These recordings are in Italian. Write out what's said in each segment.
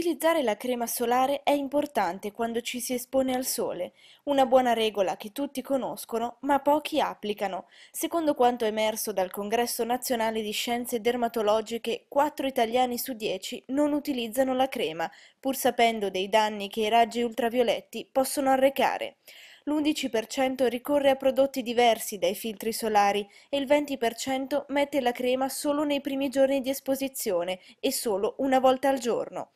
Utilizzare la crema solare è importante quando ci si espone al sole, una buona regola che tutti conoscono ma pochi applicano. Secondo quanto emerso dal Congresso nazionale di scienze dermatologiche, 4 italiani su 10 non utilizzano la crema, pur sapendo dei danni che i raggi ultravioletti possono arrecare l'11% ricorre a prodotti diversi dai filtri solari e il 20% mette la crema solo nei primi giorni di esposizione e solo una volta al giorno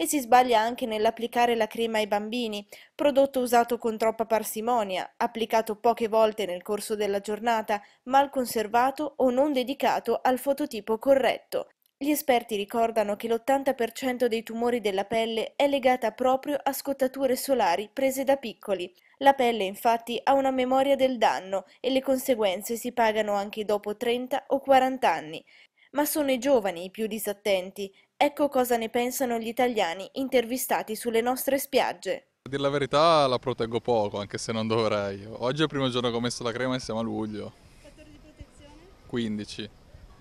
e si sbaglia anche nell'applicare la crema ai bambini, prodotto usato con troppa parsimonia, applicato poche volte nel corso della giornata, mal conservato o non dedicato al fototipo corretto. Gli esperti ricordano che l'80% dei tumori della pelle è legata proprio a scottature solari prese da piccoli. La pelle infatti ha una memoria del danno e le conseguenze si pagano anche dopo 30 o 40 anni. Ma sono i giovani i più disattenti Ecco cosa ne pensano gli italiani intervistati sulle nostre spiagge. A dire la verità la proteggo poco, anche se non dovrei. Oggi è il primo giorno che ho messo la crema e siamo a luglio. Fattore di protezione? 15.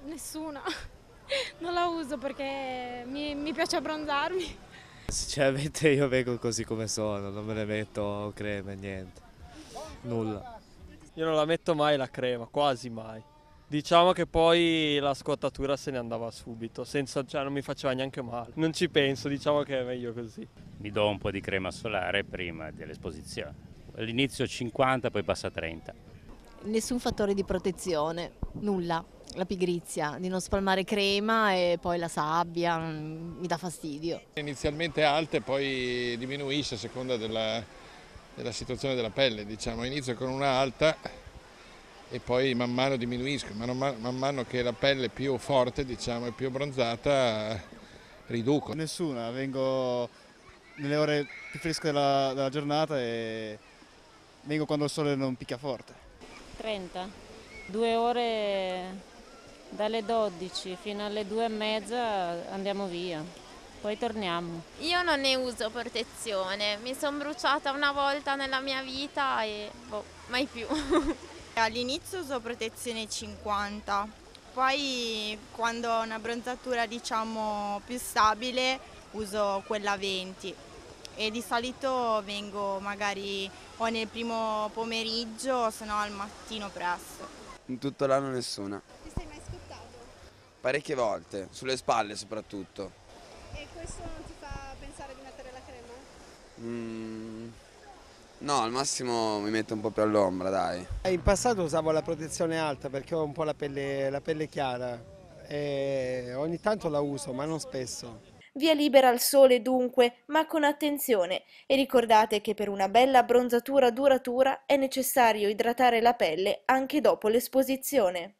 Nessuna. Non la uso perché mi, mi piace abbronzarmi. Sinceramente cioè, io vengo così come sono, non me ne metto crema, niente. Nulla. Io non la metto mai la crema, quasi mai. Diciamo che poi la scottatura se ne andava subito, senza, cioè non mi faceva neanche male. Non ci penso, diciamo che è meglio così. Mi do un po' di crema solare prima dell'esposizione. All'inizio 50, poi passa a 30. Nessun fattore di protezione, nulla. La pigrizia di non spalmare crema e poi la sabbia mm, mi dà fastidio. Inizialmente alte, poi diminuisce a seconda della, della situazione della pelle. Diciamo, inizio con una alta e poi man mano diminuiscono, man, man mano che la pelle è più forte diciamo, è più bronzata riduco. Nessuna, vengo nelle ore più fresche della, della giornata e vengo quando il sole non picchia forte. 30, due ore dalle 12 fino alle 2 e mezza andiamo via, poi torniamo. Io non ne uso protezione, mi sono bruciata una volta nella mia vita e boh, mai più. All'inizio uso protezione 50, poi quando ho una bronzatura diciamo più stabile uso quella 20 e di solito vengo magari o nel primo pomeriggio o se no al mattino presto. In tutto l'anno nessuna. Ti sei mai scottato? Parecchie volte, sulle spalle soprattutto. E questo non ti fa pensare di mettere la crema? Mmm... No, al massimo mi metto un po' più all'ombra, dai. Eh, in passato usavo la protezione alta perché ho un po' la pelle, la pelle chiara e ogni tanto la uso, ma non spesso. Via libera al sole dunque, ma con attenzione e ricordate che per una bella abbronzatura duratura è necessario idratare la pelle anche dopo l'esposizione.